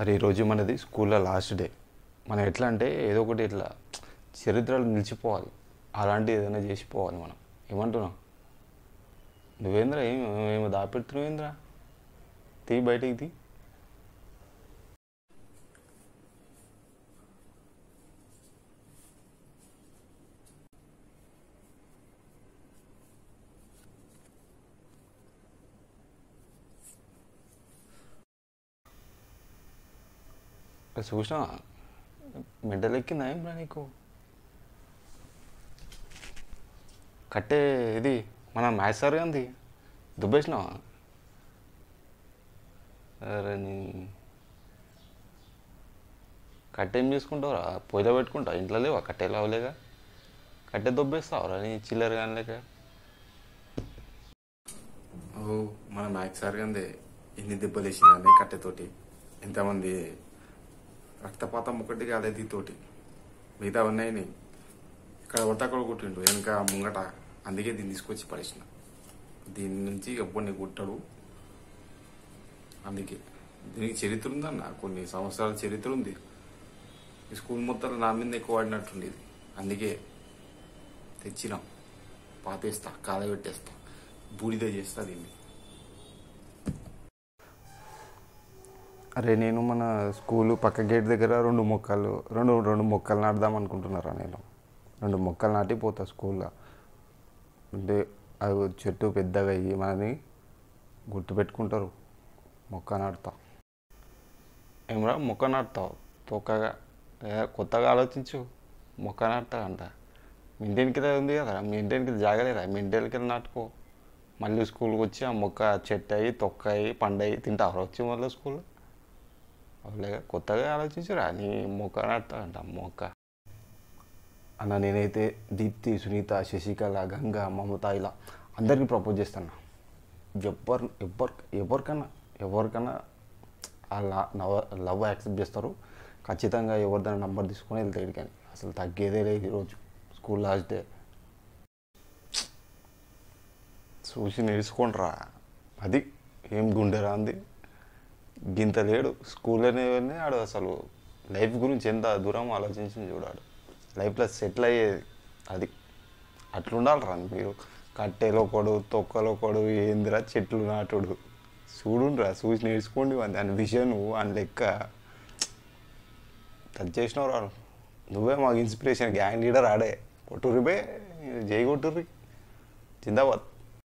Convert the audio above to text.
అరే ఈరోజు మనది స్కూల్లో లాస్ట్ డే మనం ఎట్లా అంటే ఏదో ఒకటి ఇట్లా చరిత్రలు నిలిచిపోవాలి అలాంటివి ఏదైనా చేసిపోవాలి మనం ఏమంటున్నావు నువ్వేంద్రా ఏం ఏమి దాపెడుతున్నావేంద్రా తీ బయటికి తీ చూసిన మెడల్ ఎక్కిందా ఏం రా నీకు కట్టే ఇది మన మ్యాచ్ సార్ గాంధీ దుబ్బేసినావా అరే నీ కట్టేం చేసుకుంటావురా పొయ్యిలో పెట్టుకుంటావు ఇంట్లో లేవా కట్టేలా అవలేగా కట్టే దుబ్బేస్తావురా నీ చిల్లర కానీ లేక ఓ మన మ్యాక్స్ సార్ గాంధీ ఎన్ని దెబ్బలు వేసిందని కట్టెతోటి ఎంతమంది రక్తపాతం ఒకటి కాదు అది తోటి మిగతా ఉన్నాయని ఇక్కడ పడితే అక్కడ కొట్టిండు వెనక ముంగట అందుకే దీన్ని తీసుకొచ్చి పడేసిన దీని నుంచి ఎవ్వరిని కొట్టడు అందుకే దీనికి చరిత్ర ఉందన్న కొన్ని సంవత్సరాల చరిత్ర ఉంది ఈ స్కూల్ మొత్తం నా మీద ఎక్కువ వాడినట్టుండేది అందుకే తెచ్చినాం పాతేస్తా కాలగట్టేస్తా బూడిద చేస్తా దీన్ని అరే నేను మన స్కూలు పక్క గేట్ దగ్గర రెండు మొక్కలు రెండు రెండు మొక్కలు నాటుదాం అనుకుంటున్నారా నేను రెండు మొక్కలు నాటిపోతా స్కూల్లో అంటే అవి చెట్టు పెద్దగా అయ్యి మనని గుర్తుపెట్టుకుంటారు మొక్క నాటుతా ఏమరా మొక్క నాటుతావు తొక్కగా కొత్తగా ఆలోచించు మొక్క నాటుతా అంట మీ కింద ఉంది కదా మీ ఇంటికి జాగలేదా మీ నాటుకో మళ్ళీ స్కూల్కి వచ్చి ఆ మొక్క చెట్టు అయ్యి తొక్క అయ్యి పండు అయ్యి తింటా వచ్చి మళ్ళీ స్కూల్లో లేక కొత్తగా ఆలోచించరా నీ మొక్క అంట మొక్క అన్న నేనైతే దీప్తి సునీత శశికళ గంగ మమత ఇలా అందరికీ ప్రపోజ్ చేస్తాను ఎవ్వరు ఎవ్వరు ఎవరికన్నా ఎవరికన్నా అలా నవ లవ్ యాక్సెప్ట్ చేస్తారు ఖచ్చితంగా ఎవరిదైనా నంబర్ తీసుకొని వెళ్తాడు కానీ అసలు తగ్గేదే లేదు ఈరోజు స్కూల్ లాస్ట్ డే చూసి నేర్చుకోండిరా అది ఏం గుండెరా అంది గింత లేడు స్కూల్ అనేవన్నీ ఆడు అసలు లైఫ్ గురించి ఎంత దూరం ఆలోచించి చూడాడు లైఫ్లో సెటిల్ అయ్యేది అది రా మీరు కట్టెలో కొడు తొక్కలో కొడు ఏందిరా చెట్లు నాటుడు చూడుండ్రా చూసి నేర్చుకోండి దాని విజన్ అని లెక్క టచ్ చేసినావు నువ్వే మాకు ఇన్స్పిరేషన్ గ్యాంగ్ లీడర్ ఆడే కొట్టురిబే జై కొట్టుర్రి జిందాబాద్